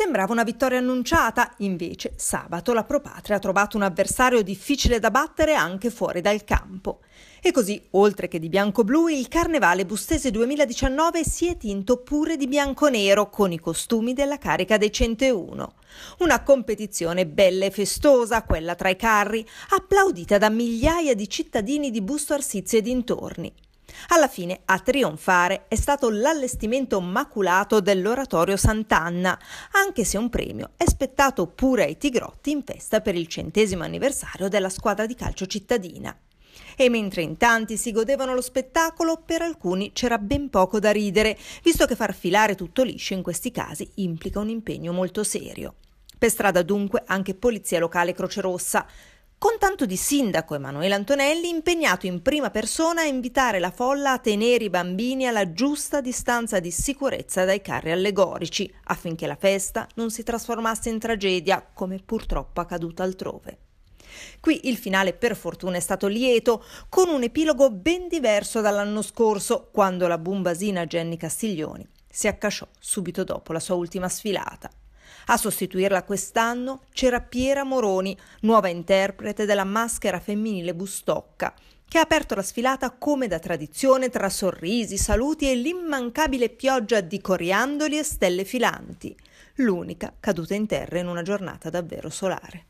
Sembrava una vittoria annunciata, invece sabato la Pro Patria ha trovato un avversario difficile da battere anche fuori dal campo. E così, oltre che di bianco-blu, il Carnevale Bustese 2019 si è tinto pure di bianco-nero con i costumi della carica dei 101. Una competizione bella e festosa, quella tra i carri, applaudita da migliaia di cittadini di Busto Arsizio e dintorni. Alla fine, a trionfare è stato l'allestimento maculato dell'oratorio Sant'Anna, anche se un premio è spettato pure ai Tigrotti in festa per il centesimo anniversario della squadra di calcio cittadina. E mentre in tanti si godevano lo spettacolo, per alcuni c'era ben poco da ridere, visto che far filare tutto liscio in questi casi implica un impegno molto serio. Per strada dunque anche Polizia Locale Croce Rossa, con tanto di sindaco Emanuele Antonelli impegnato in prima persona a invitare la folla a tenere i bambini alla giusta distanza di sicurezza dai carri allegorici, affinché la festa non si trasformasse in tragedia, come purtroppo accaduta altrove. Qui il finale per fortuna è stato lieto, con un epilogo ben diverso dall'anno scorso, quando la bombasina Jenny Castiglioni si accasciò subito dopo la sua ultima sfilata. A sostituirla quest'anno c'era Piera Moroni, nuova interprete della maschera femminile Bustocca, che ha aperto la sfilata come da tradizione tra sorrisi, saluti e l'immancabile pioggia di coriandoli e stelle filanti, l'unica caduta in terra in una giornata davvero solare.